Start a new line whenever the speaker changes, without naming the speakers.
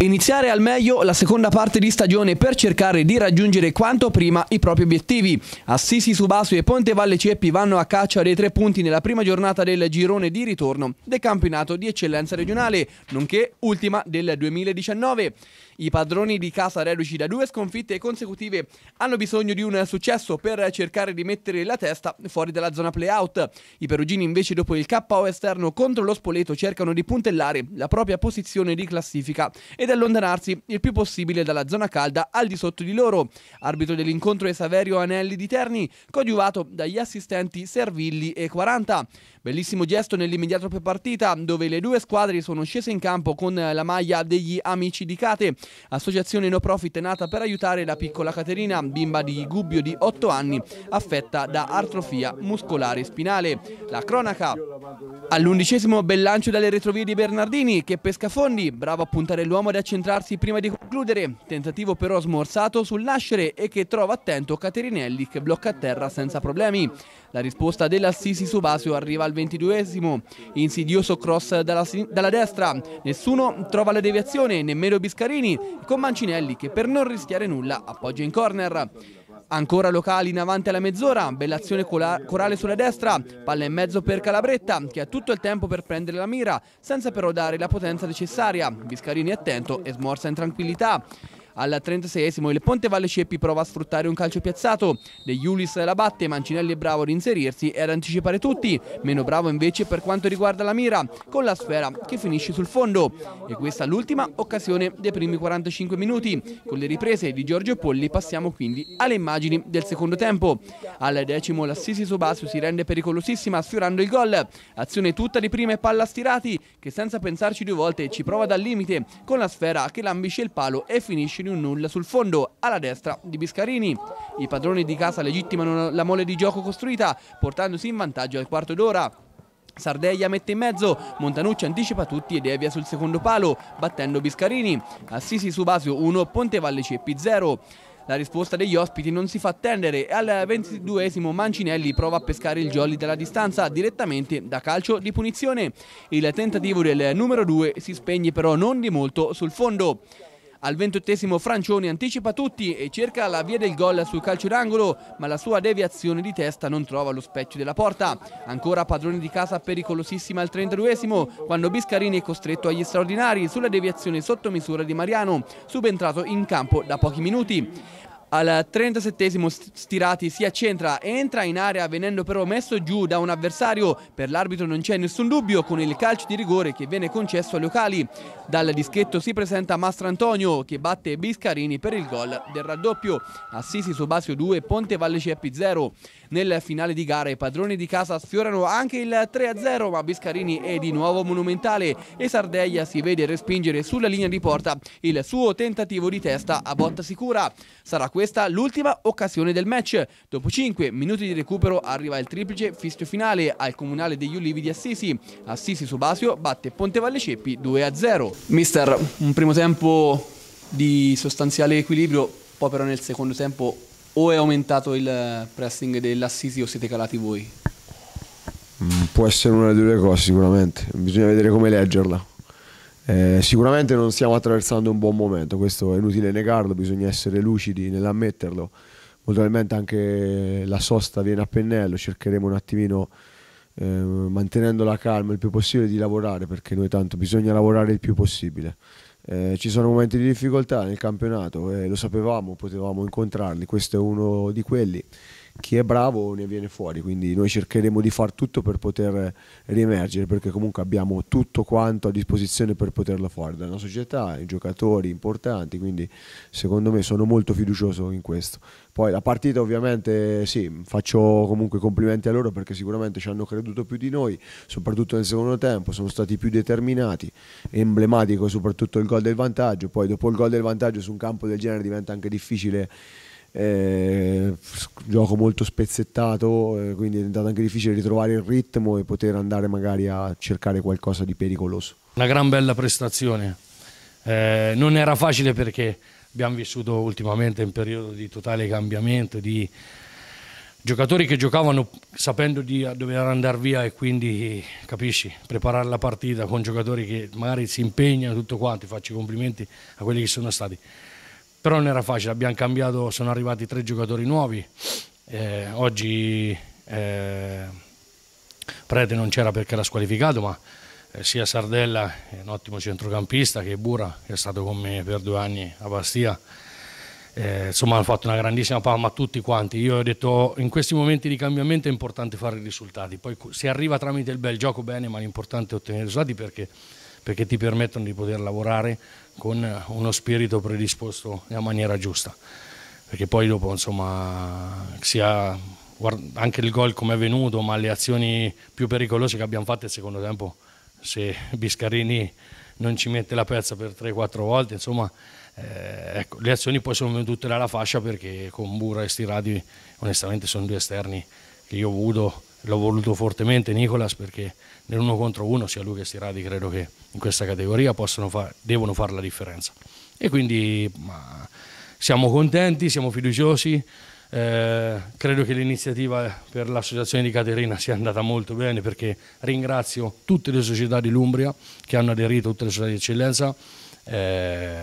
Iniziare al meglio la seconda parte di stagione per cercare di raggiungere quanto prima i propri obiettivi. Assisi, Subasu e Ponte Valle Ceppi vanno a caccia dei tre punti nella prima giornata del girone di ritorno del campionato di eccellenza regionale, nonché ultima del 2019. I padroni di casa reduci da due sconfitte consecutive hanno bisogno di un successo per cercare di mettere la testa fuori dalla zona playout. I perugini invece dopo il KO esterno contro lo Spoleto cercano di puntellare la propria posizione di classifica e ed allontanarsi il più possibile dalla zona calda al di sotto di loro. Arbitro dell'incontro è Saverio Anelli di Terni, coadiuvato dagli assistenti Servilli e 40. Bellissimo gesto nell'immediato prepartita, dove le due squadre sono scese in campo con la maglia degli Amici di Cate, associazione no profit nata per aiutare la piccola Caterina, bimba di Gubbio di 8 anni, affetta da artrofia muscolare spinale. La cronaca. All'undicesimo bel lancio dalle retrovie di Bernardini, che pesca fondi, bravo a puntare l'uomo ad accentrarsi prima di concludere, tentativo però smorzato sul nascere e che trova attento Caterinelli che blocca a terra senza problemi. La risposta dell'Assisi su Basio arriva al 22esimo, insidioso cross dalla, dalla destra, nessuno trova la deviazione, nemmeno Biscarini, con Mancinelli che per non rischiare nulla appoggia in corner. Ancora locali in avanti alla mezz'ora, bellazione corale sulla destra, palla in mezzo per Calabretta che ha tutto il tempo per prendere la mira senza però dare la potenza necessaria. Viscarini attento e smorsa in tranquillità. Al 36esimo il Ponte Valle Ceppi prova a sfruttare un calcio piazzato. De Iulis la batte, Mancinelli è bravo ad inserirsi e ad anticipare tutti, meno bravo invece per quanto riguarda la mira, con la sfera che finisce sul fondo. E questa è l'ultima occasione dei primi 45 minuti. Con le riprese di Giorgio Polli passiamo quindi alle immagini del secondo tempo. Al decimo l'assisi Sobasu si rende pericolosissima sfiorando il gol. Azione tutta di prima e palla stirati che senza pensarci due volte ci prova dal limite con la sfera che lambisce il palo e finisce in un nulla sul fondo, alla destra di Biscarini. I padroni di casa legittimano la mole di gioco costruita, portandosi in vantaggio al quarto d'ora. Sardeglia mette in mezzo, Montanucci anticipa tutti e devia sul secondo palo, battendo Biscarini. Assisi su Basio 1, Ponte Valle Ceppi 0. La risposta degli ospiti non si fa attendere e al 22esimo Mancinelli prova a pescare il jolly dalla distanza direttamente da calcio di punizione. Il tentativo del numero 2 si spegne però non di molto sul fondo. Al ventottesimo Francioni anticipa tutti e cerca la via del gol sul calcio d'angolo, ma la sua deviazione di testa non trova lo specchio della porta. Ancora padrone di casa pericolosissima al 32esimo, quando Biscarini è costretto agli straordinari sulla deviazione sotto misura di Mariano, subentrato in campo da pochi minuti. Al 37 Stirati si accentra, entra in area venendo però messo giù da un avversario. Per l'arbitro non c'è nessun dubbio con il calcio di rigore che viene concesso ai locali. Dal dischetto si presenta Mastrantonio che batte Biscarini per il gol del raddoppio. Assisi Sobasio 2, Ponte Valle Ceppi 0. Nel finale di gara i padroni di casa sfiorano anche il 3-0 ma Biscarini è di nuovo monumentale e Sardeglia si vede respingere sulla linea di porta il suo tentativo di testa a botta sicura. Sarà questa l'ultima occasione del match. Dopo 5 minuti di recupero arriva il triplice fischio finale al comunale degli Ulivi di Assisi. Assisi su Basio batte Ponte Valle Ceppi 2-0. Mister, un primo tempo di sostanziale equilibrio, poi però nel secondo tempo o è aumentato il eh, pressing dell'Assisi o siete calati voi?
Mm, può essere una delle due cose sicuramente, bisogna vedere come leggerla. Eh, sicuramente non stiamo attraversando un buon momento, questo è inutile negarlo, bisogna essere lucidi nell'ammetterlo. Molto probabilmente anche la sosta viene a pennello, cercheremo un attimino, eh, mantenendo la calma il più possibile, di lavorare, perché noi tanto bisogna lavorare il più possibile. Eh, ci sono momenti di difficoltà nel campionato, eh, lo sapevamo, potevamo incontrarli, questo è uno di quelli chi è bravo ne viene fuori, quindi noi cercheremo di far tutto per poter riemergere, perché comunque abbiamo tutto quanto a disposizione per poterlo fare, dalla società, i giocatori importanti, quindi secondo me sono molto fiducioso in questo. Poi la partita ovviamente sì, faccio comunque complimenti a loro perché sicuramente ci hanno creduto più di noi, soprattutto nel secondo tempo, sono stati più determinati, emblematico soprattutto il gol del vantaggio, poi dopo il gol del vantaggio su un campo del genere diventa anche difficile eh, gioco molto spezzettato, eh, quindi è diventato anche difficile ritrovare il ritmo e poter andare magari a cercare qualcosa di pericoloso.
Una gran bella prestazione, eh, non era facile perché abbiamo vissuto ultimamente un periodo di totale cambiamento, di giocatori che giocavano sapendo di dover andare via e quindi, capisci, preparare la partita con giocatori che magari si impegnano tutto quanto, faccio i complimenti a quelli che sono stati però non era facile, abbiamo cambiato, sono arrivati tre giocatori nuovi, eh, oggi eh, Prete non c'era perché era squalificato, ma eh, sia Sardella, eh, un ottimo centrocampista, che Bura, che è stato con me per due anni a Bastia, eh, insomma hanno fatto una grandissima palma a tutti quanti, io ho detto in questi momenti di cambiamento è importante fare i risultati, poi si arriva tramite il bel gioco bene, ma l'importante è ottenere i risultati perché perché ti permettono di poter lavorare con eh, uno spirito predisposto nella maniera giusta. Perché poi dopo, insomma, sia anche il gol come è venuto, ma le azioni più pericolose che abbiamo fatto nel secondo tempo, se Biscarini non ci mette la pezza per 3-4 volte, insomma, eh, ecco, le azioni poi sono venute dalla fascia perché con Bura e Stiradi onestamente sono due esterni che io ho avuto l'ho voluto fortemente Nicolas perché nell'uno contro uno sia lui che Stirati credo che in questa categoria fa, devono fare la differenza e quindi ma, siamo contenti, siamo fiduciosi eh, credo che l'iniziativa per l'associazione di Caterina sia andata molto bene perché ringrazio tutte le società di Lumbria che hanno aderito, tutte le società di eccellenza eh,